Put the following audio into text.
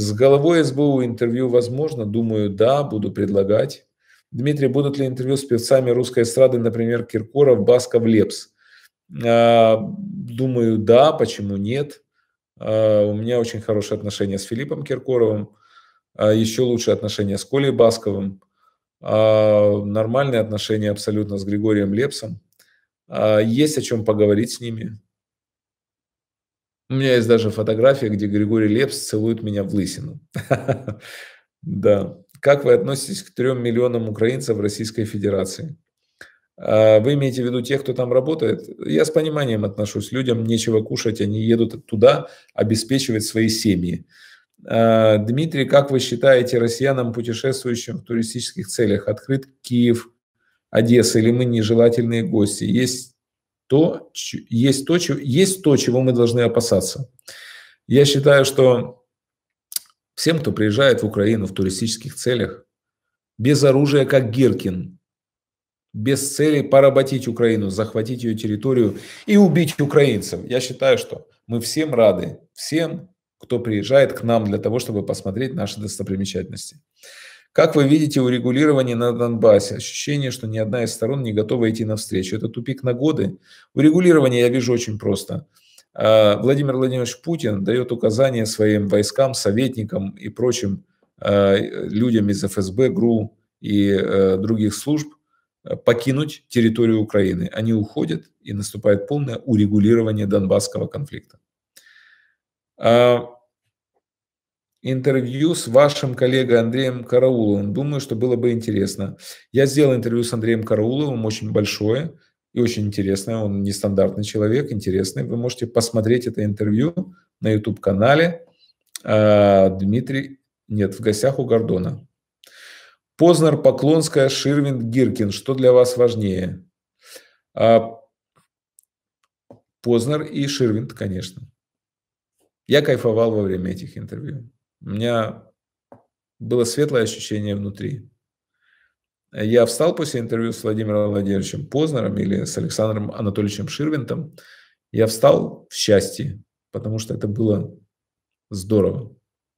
С головой СБУ интервью возможно? Думаю, да, буду предлагать. Дмитрий, будут ли интервью с певцами русской эстрады, например, Киркоров, Басков, Лепс? А, думаю, да, почему нет? А, у меня очень хорошие отношения с Филиппом Киркоровым, а еще лучшие отношения с Колей Басковым, нормальные отношения абсолютно с Григорием Лепсом. Есть о чем поговорить с ними. У меня есть даже фотография, где Григорий Лепс целует меня в лысину. Да. Как вы относитесь к трем миллионам украинцев в Российской Федерации? А вы имеете в виду тех, кто там работает? Я с пониманием отношусь. Людям нечего кушать, они едут туда обеспечивать свои семьи. А, Дмитрий, как вы считаете, россиянам, путешествующим в туристических целях, открыт Киев, Одесса или мы нежелательные гости? Есть то, есть, то, есть то, чего мы должны опасаться. Я считаю, что всем, кто приезжает в Украину в туристических целях, без оружия, как Гиркин, без цели поработить Украину, захватить ее территорию и убить украинцев. Я считаю, что мы всем рады, всем, кто приезжает к нам для того, чтобы посмотреть наши достопримечательности. Как вы видите урегулирование на Донбассе? Ощущение, что ни одна из сторон не готова идти навстречу. Это тупик на годы. Урегулирование я вижу очень просто. А, Владимир Владимирович Путин дает указания своим войскам, советникам и прочим а, людям из ФСБ, ГРУ и э, других служб э, покинуть территорию Украины. Они уходят, и наступает полное урегулирование Донбасского конфликта. А, интервью с вашим коллегой Андреем Карауловым. Думаю, что было бы интересно. Я сделал интервью с Андреем Карауловым, очень большое и очень интересное. Он нестандартный человек, интересный. Вы можете посмотреть это интервью на YouTube-канале а, Дмитрий... Нет, в гостях у Гордона. Познер, Поклонская, Ширвин, Гиркин. Что для вас важнее? А, Познер и Ширвинд, конечно. Я кайфовал во время этих интервью. У меня было светлое ощущение внутри. Я встал после интервью с Владимиром Владимировичем Познером или с Александром Анатольевичем Ширвинтом. Я встал в счастье, потому что это было здорово.